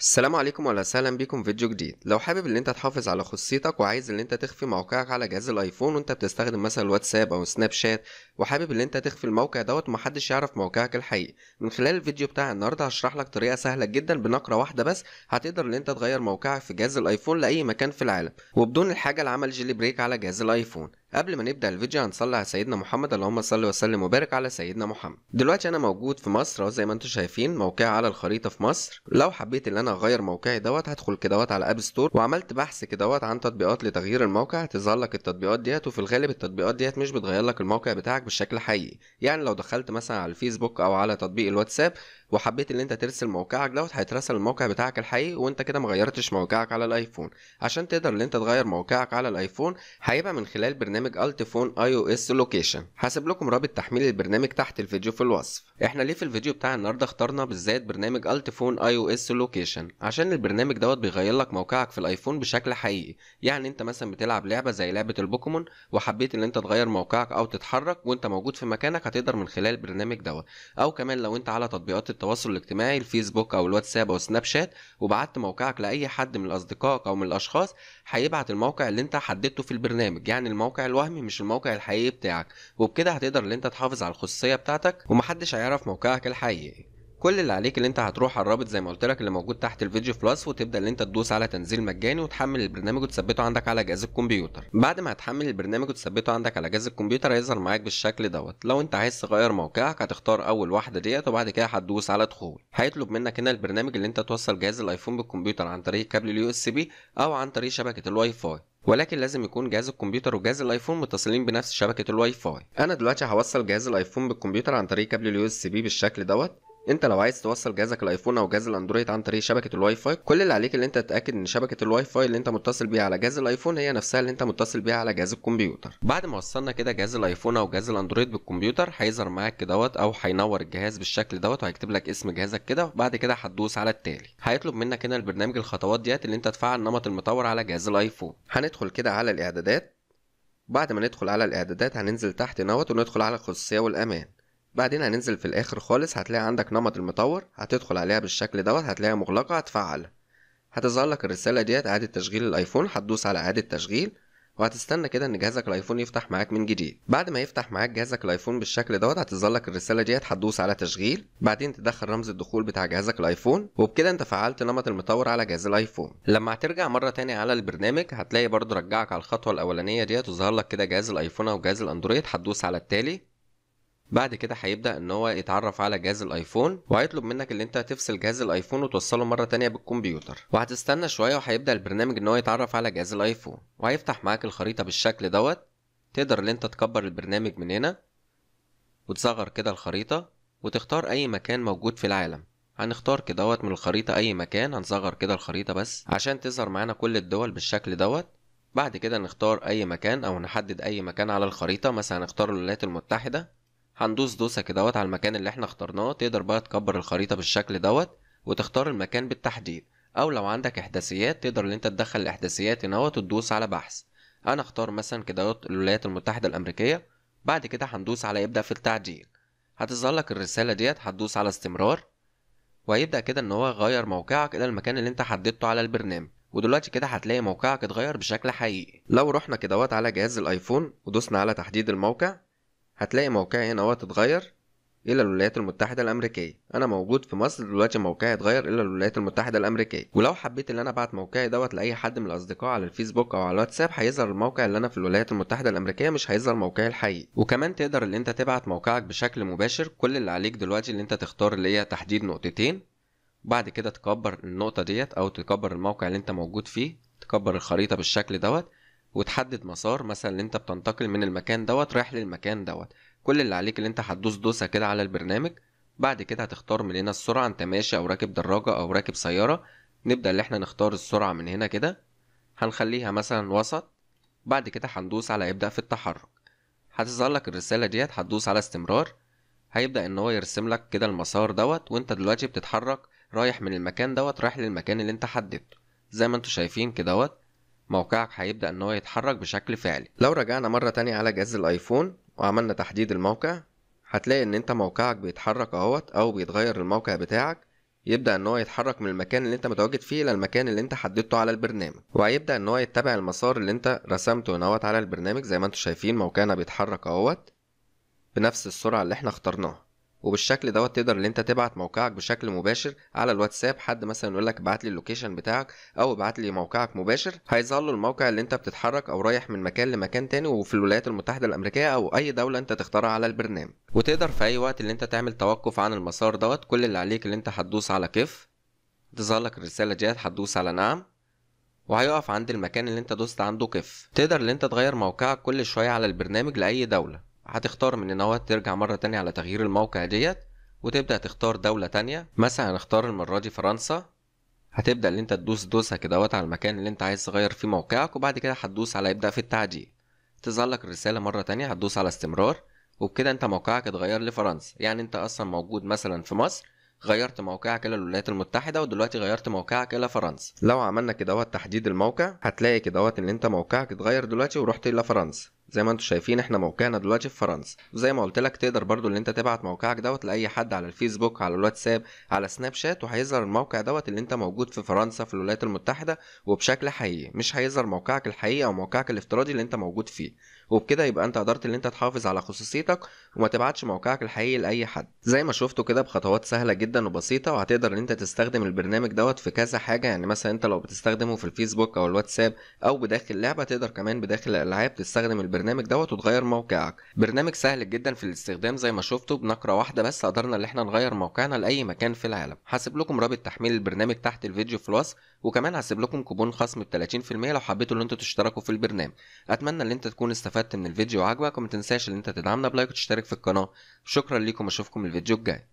السلام عليكم ولا سهلا بيكم في فيديو جديد لو حابب ان انت تحافظ على خصيتك وعايز ان انت تخفي موقعك على جهاز الايفون وانت بتستخدم مثلا الواتساب او سناب شات وحابب ان انت تخفي الموقع دوت ومحدش يعرف موقعك الحقيقي من خلال الفيديو بتاع النهارده هشرح لك طريقه سهله جدا بنقره واحده بس هتقدر ان انت تغير موقعك في جهاز الايفون لاي مكان في العالم وبدون الحاجه لعمل جيلي بريك على جهاز الايفون قبل ما نبدا الفيديو هنصلي على سيدنا محمد اللهم صل وسلم وبارك على سيدنا محمد دلوقتي انا موجود في مصر اهو زي ما انتم شايفين موقعي على الخريطه في مصر لو حبيت ان انا اغير موقعي دوت هدخل كدهوت على اب ستور وعملت بحث كدهوت عن تطبيقات لتغيير الموقع هتظهر لك التطبيقات ديت وفي الغالب التطبيقات ديت مش بتغير لك الموقع بتاعك بالشكل حقيقي يعني لو دخلت مثلا على الفيسبوك او على تطبيق الواتساب وحبيت ان انت ترسل موقعك دوت هيترسل الموقع بتاعك الحقيقي وانت كده مغيرتش موقعك على الايفون عشان تقدر ان انت تغير موقعك على الايفون هيبقى من خلال برنامج برنامج التفون اي او اس لوكيشن هسيب لكم رابط تحميل البرنامج تحت الفيديو في الوصف احنا ليه في الفيديو بتاع النهارده اخترنا بالذات برنامج التفون اي او اس لوكيشن عشان البرنامج دوت بيغير لك موقعك في الايفون بشكل حقيقي يعني انت مثلا بتلعب لعبه زي لعبه البوكيمون وحبيت ان انت تغير موقعك او تتحرك وانت موجود في مكانك هتقدر من خلال البرنامج دوت او كمان لو انت على تطبيقات التواصل الاجتماعي الفيسبوك او الواتساب او سناب شات وبعت موقعك لاي حد من اصدقائك او من الاشخاص هيبعت الموقع اللي انت حددته في البرنامج يعني الموقع الوهمي مش الموقع الحقيقي بتاعك وبكده هتقدر ان انت تحافظ على الخصوصيه بتاعتك ومحدش هيعرف موقعك الحقيقي كل اللي عليك اللي انت هتروح على الرابط زي ما قلت لك اللي موجود تحت الفيديو بلس وتبدا اللي انت تدوس على تنزيل مجاني وتحمل البرنامج وتثبته عندك على جهاز الكمبيوتر بعد ما هتحمل البرنامج وتثبته عندك على جهاز الكمبيوتر هيظهر معاك بالشكل دوت لو انت عايز تغير موقعك هتختار اول واحده ديت وبعد كده هتدوس على دخول هيطلب منك هنا البرنامج اللي انت توصل جهاز الايفون بالكمبيوتر عن طريق كابل اليو اس بي او عن طريق شبكه الواي فاي ولكن لازم يكون جهاز الكمبيوتر وجهاز الايفون متصلين بنفس شبكه الواي فاي انا دلوقتي هوصل جهاز الايفون بالكمبيوتر عن طريق كابل اليو اس بي بالشكل دوت انت لو عايز توصل جهازك الايفون او جهاز الاندرويد عن طريق شبكه الواي فاي كل اللي عليك اللي انت تتاكد ان شبكه الواي فاي اللي انت متصل بيها على جهاز الايفون هي نفسها اللي انت متصل بيها على جهاز الكمبيوتر بعد ما وصلنا كده جهاز الايفون او جهاز الاندرويد بالكمبيوتر هيظهر معاك دوت او هينور الجهاز بالشكل دوت وهيكتب لك اسم جهازك كده وبعد كده هتدوس على التالي هيطلب منك هنا البرنامج الخطوات ديت اللي انت تفعل نمط المطور على جهاز الايفون هندخل كده على الاعدادات بعد ما ندخل على الاعدادات هننزل تحت نوت وندخل على الخصوصيه والامان بعدين هننزل في الاخر خالص هتلاقي عندك نمط المطور هتدخل عليها بالشكل دوت هتلاقيها مغلقة هتفعلها هتظهر لك الرسالة ديت اعادة تشغيل الايفون هتدوس على اعادة تشغيل وهتستنى كده ان جهازك الايفون يفتح معاك من جديد بعد ما يفتح معاك جهازك الايفون بالشكل دوت هتظهر لك الرساله ديت هتدوس على تشغيل بعدين تدخل رمز الدخول بتاع جهازك الايفون وبكده انت فعلت نمط المطور على جهاز الايفون لما هترجع مره تاني على البرنامج هتلاقي برضه رجعك على الخطوه الاولانيه ديت وظهر لك كده جهاز الايفون او جهاز الاندرويد هتدوس على التالي بعد كده هيبدا ان هو يتعرف على جهاز الايفون وهيطلب منك ان انت تفصل جهاز الايفون وتوصله مره تانية بالكمبيوتر وهتستنى شويه وهيبدا البرنامج ان هو يتعرف على جهاز الايفون وهيفتح معاك الخريطه بالشكل دوت تقدر ان انت تكبر البرنامج من هنا وتصغر كده الخريطه وتختار اي مكان موجود في العالم هنختار كدهوت من الخريطة أي مكان هنصغر كده الخريطة بس عشان تظهر معانا كل الدول بالشكل دوت بعد كده نختار أي مكان أو نحدد أي مكان على الخريطة مثلا هنختار الولايات المتحدة هندوس دوسة كدهوت على المكان اللي احنا اخترناه تقدر بقى تكبر الخريطة بالشكل دوت وتختار المكان بالتحديد او لو عندك احداثيات تقدر ان انت تدخل الاحداثيات هنا وتدوس على بحث انا اختار مثلا كده الولايات المتحدة الامريكية بعد كده هندوس على يبدأ في التعديل هتظهر لك الرسالة ديت هتدوس على استمرار وهيبدأ كده ان هو يغير موقعك الى المكان اللي انت حددته على البرنامج ودلوقتي كده هتلاقي موقعك اتغير بشكل حقيقي لو رحنا كدهوت على جهاز الايفون ودوسنا على تحديد الموقع هتلاقي موقعي هنا وقت اتغير الى الولايات المتحده الامريكيه انا موجود في مصر دلوقتي موقعي اتغير الى الولايات المتحده الامريكيه ولو حبيت ان انا ابعت موقعي دوت لاي حد من الاصدقاء على الفيسبوك او على الواتساب هيظهر الموقع اللي انا في الولايات المتحده الامريكيه مش هيظهر موقعي الحقيقي وكمان تقدر ان انت تبعت موقعك بشكل مباشر كل اللي عليك دلوقتي ان انت تختار اللي هي تحديد نقطتين بعد كده تكبر النقطه ديت او تكبر الموقع اللي انت موجود فيه تكبر الخريطه بالشكل دوت وتحدد مسار مثلا اللي انت بتنتقل من المكان دوت رايح للمكان دوت كل اللي عليك اللي انت هتدوس دوسه كده على البرنامج بعد كده هتختار من هنا السرعه انت ماشي او راكب دراجه او راكب سياره نبدا اللي احنا نختار السرعه من هنا كده هنخليها مثلا وسط بعد كده هندوس على ابدا في التحرك هتظهر لك الرساله ديت هتدوس على استمرار هيبدا ان هو يرسم لك كده المسار دوت وانت دلوقتي بتتحرك رايح من المكان دوت رايح للمكان اللي انت حددته زي ما انتوا شايفين كدهوت موقعك هيبدأ ان هو يتحرك بشكل فعلي لو رجعنا مرة تانية على جهاز الايفون وعملنا تحديد الموقع هتلاقي ان انت موقعك بيتحرك اهوت او بيتغير الموقع بتاعك يبدأ ان هو يتحرك من المكان اللي انت متواجد فيه الى المكان اللي انت حددته على البرنامج وهيبدأ ان هو يتبع المسار اللي انت رسمته هنا على البرنامج زي ما انتم شايفين موقعنا بيتحرك اهوت بنفس السرعة اللي احنا اخترناها وبالشكل دوت تقدر ان انت تبعت موقعك بشكل مباشر على الواتساب حد مثلا يقول لك ابعت لي اللوكيشن بتاعك او ابعت لي موقعك مباشر هيظهر له الموقع اللي انت بتتحرك او رايح من مكان لمكان تاني وفي الولايات المتحده الامريكيه او اي دوله انت تختارها على البرنامج وتقدر في اي وقت اللي انت تعمل توقف عن المسار دوت كل اللي عليك اللي انت هتدوس على كيف تظهر لك الرساله ديت هتدوس على نعم وهيقف عند المكان اللي انت دوست عنده كيف تقدر ان انت تغير موقعك كل شويه على البرنامج لاي دوله هتختار من ان هو ترجع مرة تانية على تغيير الموقع ديت وتبدأ تختار دولة تانية مثلا هنختار المرة دي فرنسا هتبدأ اللي انت تدوس دوسها كده على المكان اللي انت عايز تغير فيه موقعك وبعد كده هتدوس على ابدأ في التعديل تظهر لك الرسالة مرة تانية هتدوس على استمرار وبكده انت موقعك اتغير لفرنسا يعني انت اصلا موجود مثلا في مصر غيرت موقعك الى الولايات المتحده ودلوقتي غيرت موقعك الى فرنسا لو عملنا كده تحديد الموقع هتلاقي كده ان انت موقعك اتغير دلوقتي ورحت الى فرنسا زي ما انتم شايفين احنا موقعنا دلوقتي في فرنسا وزي ما قلت لك تقدر برضو ان انت تبعت موقعك دوت لاي حد على الفيسبوك على الواتساب على سناب شات وهيظهر الموقع دوت اللي انت موجود في فرنسا في الولايات المتحده وبشكل حقيقي مش هيظهر موقعك الحقيقي او موقعك الافتراضي اللي انت موجود فيه وبكده يبقى انت قدرت ان انت تحافظ على خصوصيتك وما تبعتش موقعك الحقيقي لاي حد زي ما شفتوا كده بخطوات سهله جدا وبسيطه وهتقدر ان انت تستخدم البرنامج دوت في كذا حاجه يعني مثلا انت لو بتستخدمه في الفيسبوك او الواتساب او بداخل لعبه تقدر كمان بداخل الالعاب تستخدم البرنامج البرنامج دوت وتغير موقعك برنامج سهل جدا في الاستخدام زي ما شفتوا بنقره واحده بس قدرنا ان احنا نغير موقعنا لاي مكان في العالم هسيب لكم رابط تحميل البرنامج تحت الفيديو في الوصف وكمان هسيب لكم كوبون خصم ب 30% لو حبيتوا ان انتوا تشتركوا في البرنامج اتمنى ان انت تكون استفدت من الفيديو وعجبك وما تنساش ان انت تدعمنا بلايك وتشترك في القناه شكرا ليكم اشوفكم الفيديو الجاي